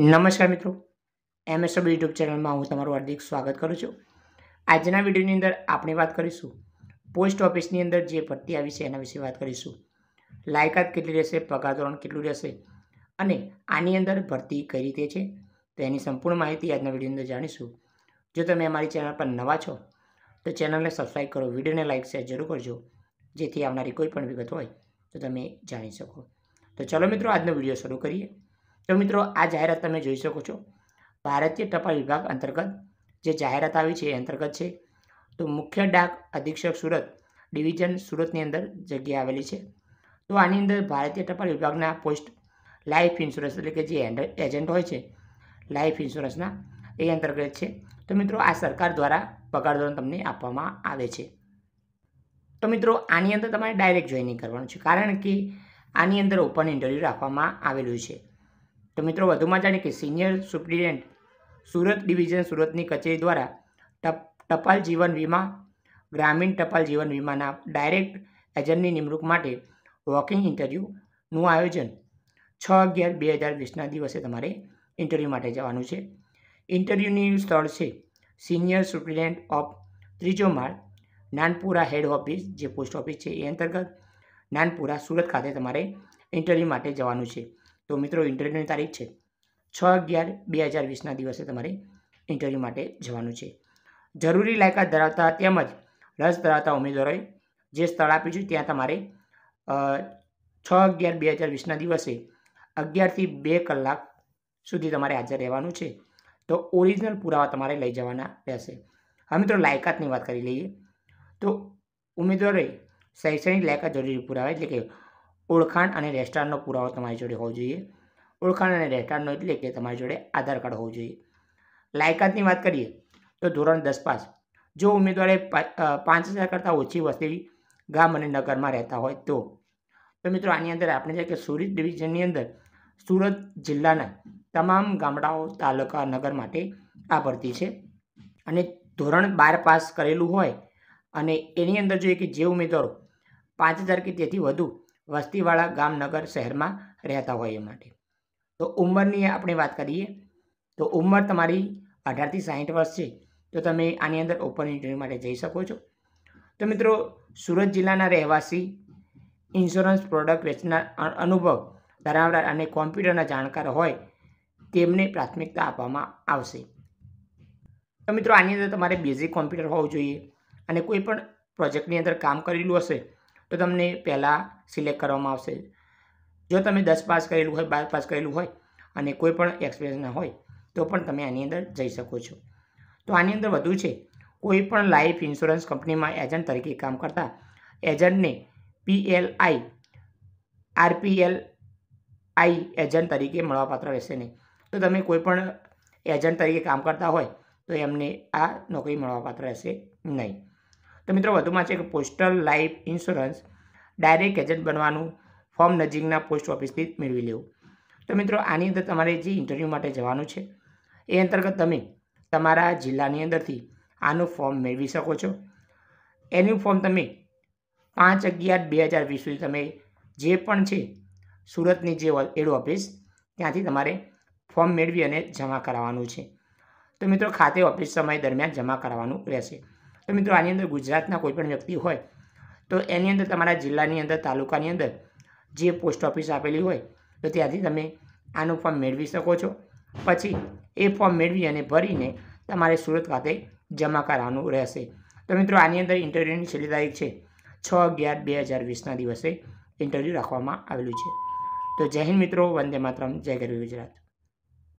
નમસ્કાર મિત્રો એમએસડબલ યુટ્યુબ ચેનલમાં હું તમારું હાર્દિક સ્વાગત કરું છું આજના વિડીયોની અંદર આપણે વાત કરીશું પોસ્ટ ઓફિસની અંદર જે ભરતી આવી છે એના વિશે વાત કરીશું લાયકાત કેટલી રહેશે પગાર ધોરણ કેટલું રહેશે અને આની અંદર ભરતી કઈ રીતે છે તો એની સંપૂર્ણ માહિતી આજના વિડીયોની અંદર જાણીશું જો તમે અમારી ચેનલ પર નવા છો તો ચેનલને સબસ્ક્રાઈબ કરો વિડીયોને લાઇક શેર જરૂર કરજો જેથી આવનારી કોઈ પણ વિગત હોય તો તમે જાણી શકો તો ચલો મિત્રો આજનો વિડીયો શરૂ કરીએ તો મિત્રો આ જાહેરાત તમે જોઈ શકો છો ભારતીય ટપાલ વિભાગ અંતર્ગત જે જાહેરાત આવી છે એ અંતર્ગત છે તો મુખ્ય ડાક અધિક્ષક સુરત ડિવિઝન સુરતની અંદર જગ્યા આવેલી છે તો આની અંદર ભારતીય ટપાલ વિભાગના પોસ્ટ લાઈફ ઇન્સ્યોરન્સ એટલે કે જે એજન્ટ હોય છે લાઈફ ઇન્સ્યોરન્સના એ અંતર્ગત છે તો મિત્રો આ સરકાર દ્વારા પગાર ધોરણ તમને આપવામાં આવે છે તો મિત્રો આની અંદર તમારે ડાયરેક્ટ જોઈનિંગ કરવાનું છે કારણ કે આની અંદર ઓપન ઇન્ટરવ્યૂ રાખવામાં આવેલું છે તો મિત્રો વધુમાં જાણીએ કે સિનિયર સુપ્રિટેન્ડન્ટ સુરત ડિવિઝન સુરતની કચેરી દ્વારા ટપાલ જીવન વીમા ગ્રામીણ ટપાલ જીવન વીમાના ડાયરેક્ટ એજન્ટની નિમણૂક માટે વોકિંગ ઇન્ટરવ્યૂનું આયોજન છ અગિયાર બે હજાર વીસના દિવસે તમારે ઇન્ટરવ્યૂ માટે જવાનું છે ઇન્ટરવ્યૂની સ્થળ છે સિનિયર સુપ્રિટેન્ડન્ટ ઓફ ત્રીજો માળ નાનપુરા હેડ ઓફિસ જે પોસ્ટ ઓફિસ છે એ અંતર્ગત નાનપુરા સુરત ખાતે તમારે ઇન્ટરવ્યૂ માટે જવાનું છે તો મિત્રો ઇન્ટરવ્યૂની તારીખ છે છ અગિયાર બે હજાર વીસના દિવસે તમારે ઇન્ટરવ્યૂ માટે જવાનું છે જરૂરી લાયકાત ધરાવતા તેમજ રસ ધરાવતા ઉમેદવારોએ જે સ્થળ આપ્યું છે ત્યાં તમારે છ અગિયાર બે હજાર વીસના દિવસે અગિયારથી બે કલાક સુધી તમારે હાજર રહેવાનું છે તો ઓરિજિનલ પુરાવા તમારે લઈ જવાના રહેશે હવે મિત્રો લાયકાતની વાત કરી લઈએ તો ઉમેદવારોએ શૈક્ષણિક લાયકાત જરૂરી પુરાવા એટલે કે ઓળખાણ અને રેસ્ટાર્ડનો પુરાવો તમારી જોડે હોવો જોઈએ ઓળખાણ અને રેસ્ટાર્ડનો એટલે કે તમારી જોડે આધાર કાર્ડ હોવું જોઈએ લાયકાતની વાત કરીએ તો ધોરણ દસ પાસ જો ઉમેદવારે પાંચ હજાર કરતાં ઓછી વસ્તી ગામ અને નગરમાં રહેતા હોય તો તો મિત્રો આની અંદર આપણે છે કે સુરત ડિવિઝનની અંદર સુરત જિલ્લાના તમામ ગામડાઓ તાલુકા નગર માટે આ ભરતી છે અને ધોરણ બાર પાસ કરેલું હોય અને એની અંદર જોઈએ કે જે ઉમેદવારો પાંચ હજાર કે તેથી વધુ વસ્તીવાળા ગામનગર શહેરમાં રહેતા હોય એ માટે તો ઉંમરની આપણે વાત કરીએ તો ઉંમર તમારી અઢારથી સાહીઠ વર્ષ છે તો તમે આની અંદર ઓપન ઇન્ટરવ્યૂ માટે જઈ શકો છો તો મિત્રો સુરત જિલ્લાના રહેવાસી ઇન્સ્યોરન્સ પ્રોડક્ટ વેચનાર અનુભવ ધરાવનાર અને કોમ્પ્યુટરના જાણકાર હોય તેમને પ્રાથમિકતા આપવામાં આવશે તો મિત્રો આની અંદર તમારે બેઝિક કોમ્પ્યુટર હોવું જોઈએ અને કોઈ પણ પ્રોજેક્ટની અંદર કામ કરેલું હશે તો તમને પહેલાં સિલેક્ટ કરવામાં આવશે જો તમે દસ પાસ કરેલું હોય બાર પાસ કરેલું હોય અને કોઈ પણ એક્સપિરિયન્સ ના હોય તો પણ તમે આની અંદર જઈ શકો છો તો આની અંદર વધુ છે કોઈ પણ લાઈફ ઇન્સ્યોરન્સ કંપનીમાં એજન્ટ તરીકે કામ કરતા એજન્ટને પીએલઆઈ આરપીએલ આઈ એજન્ટ તરીકે મળવાપાત્ર રહેશે નહીં તો તમે કોઈ પણ એજન્ટ તરીકે કામ કરતા હોય તો એમને આ નોકરી મળવાપાત્ર રહેશે નહીં તો મિત્રો વધુમાં છે કે postal life insurance direct agent બનવાનું ફોર્મ નજીકના પોસ્ટ ઓફિસથી મેળવી લેવું તો મિત્રો આની અંદર તમારે જે ઇન્ટરવ્યૂ માટે જવાનું છે એ અંતર્ગત તમે તમારા જિલ્લાની અંદરથી આનું ફોર્મ મેળવી શકો છો એનું ફોર્મ તમે પાંચ અગિયાર બે હજાર વીસ સુધી તમે જે પણ છે સુરતની જે એડ ઓફિસ ત્યાંથી તમારે ફોર્મ મેળવી અને જમા કરાવવાનું છે તો મિત્રો ખાતે ઓફિસ સમય દરમિયાન જમા કરાવવાનું રહેશે તો મિત્રો આની અંદર ગુજરાતના કોઈપણ વ્યક્તિ હોય તો એની અંદર તમારા જિલ્લાની અંદર તાલુકાની અંદર જે પોસ્ટ ઓફિસ આપેલી હોય તો ત્યાંથી તમે આનું ફોર્મ મેળવી શકો છો પછી એ ફોર્મ મેળવી અને ભરીને તમારે સુરત ખાતે જમા કરાવવાનું રહેશે તો મિત્રો આની અંદર ઇન્ટરવ્યૂની છેલ્લી તારીખ છે છ અગિયાર બે હજાર વીસના દિવસે ઇન્ટરવ્યૂ રાખવામાં આવેલું છે તો જય હિન્દ મિત્રો વંદે માતરમ જય ગરવી ગુજરાત